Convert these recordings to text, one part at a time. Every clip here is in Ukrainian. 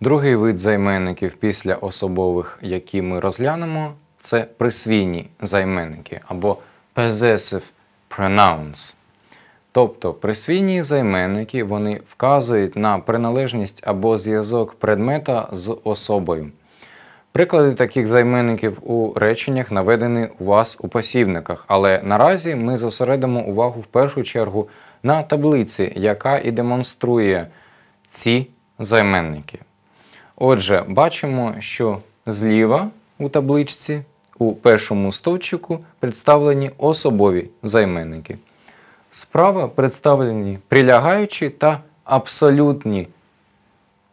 Другий вид займенників після особових, які ми розглянемо, це присвійні займенники або possessive pronouns. Тобто присвійні займенники вони вказують на приналежність або зв'язок предмета з особою. Приклади таких займенників у реченнях наведені у вас у посібниках, але наразі ми зосередимо увагу в першу чергу на таблиці, яка і демонструє ці займенники. Отже, бачимо, що зліва у табличці у першому стовчику представлені особові займенники. Справа представлені прилягаючі та абсолютні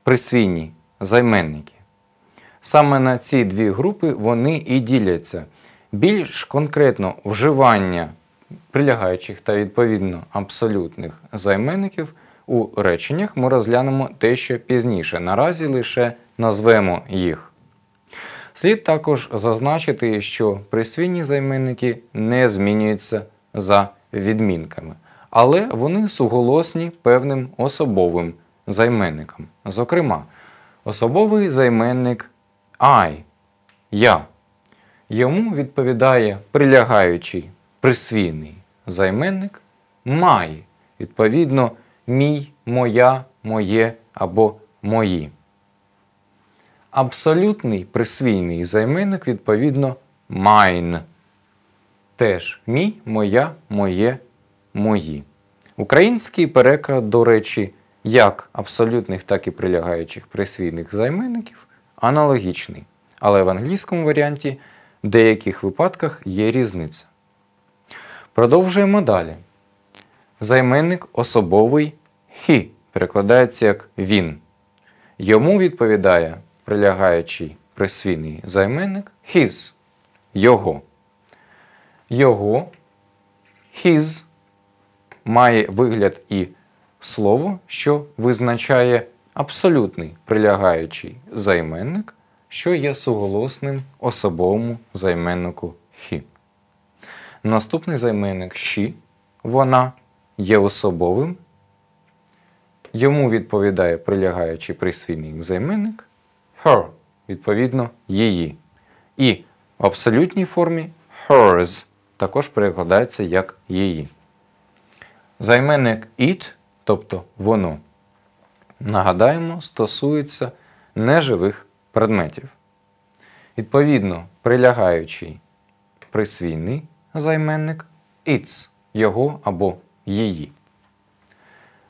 присвійні займенники. Саме на ці дві групи вони і діляться. Більш конкретно вживання прилягаючих та відповідно абсолютних займенників у реченнях ми розглянемо те, що пізніше. Наразі лише назвемо їх. Слід також зазначити, що присвійні займенники не змінюються за відмінками, але вони суголосні певним особовим займенникам. Зокрема, особовий займенник I я. Йому відповідає прилягаючий присвійний займенник my. Відповідно, мій, моя, моє або мої. Абсолютний присвійний займенник відповідно mine. Теж мій, моя, моє, мої. Український переклад, до речі, як абсолютних, так і прилягаючих присвійних займенників аналогічний. Але в англійському варіанті в деяких випадках є різниця. Продовжуємо далі. Займенник особовий хі перекладається як він. Йому відповідає прилягаючий присвійний займенник his його. Його his має вигляд і слово, що визначає абсолютний прилягаючий займенник, що є суголосним особовому займеннику хі. Наступний займенник щі, вона є особовим, йому відповідає прилягаючий присвійний займенник her, відповідно, її. І в абсолютній формі hers також перекладається як її. Займенник it, тобто воно, нагадаємо, стосується неживих предметів. Відповідно, прилягаючий присвійний займенник its, його або її.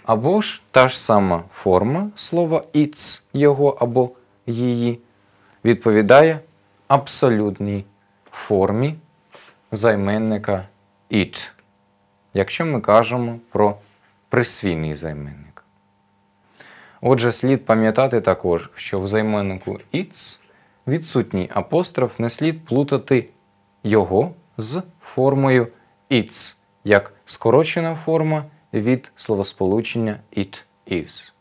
Або ж та ж сама форма слова It's його або її відповідає абсолютній формі займенника «it», якщо ми кажемо про присвійний займенник. Отже, слід пам'ятати також, що в займеннику «іц» відсутній апостроф не слід плутати його з формою «іц», як скорочена форма від словосполучення it is.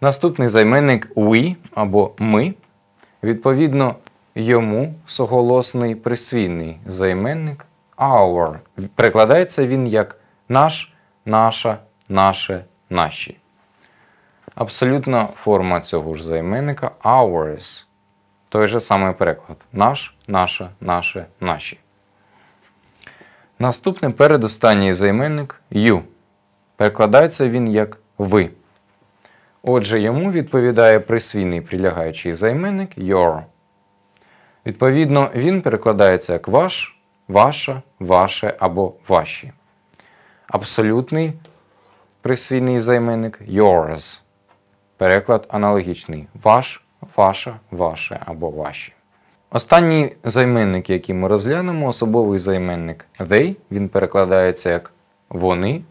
Наступний займенник we або ми. Відповідно, йому суголосний присвійний займенник our. Прикладається він як наш, наша, наше, наші. Абсолютна форма цього ж займенника ours. Той же самий переклад: наш, наша, наше, наші. Наступний передостанній займенник you. Перекладається він як ви. Отже, йому відповідає присвійний прилягаючий займенник your. Відповідно, він перекладається як ваш, ваша, ваше або ваші. Абсолютний присвійний займенник yours. Переклад аналогічний ваш, ваша, ваше або ваші. Останні займенники, які ми розглянемо, особовий займенник they, він перекладається як вони.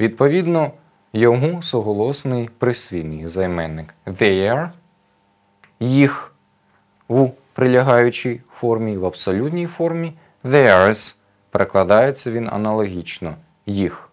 Відповідно, йому суголосний присвійний займенник their, їх у прилягаючій формі в абсолютній формі, theirs. Перекладається він аналогічно їх.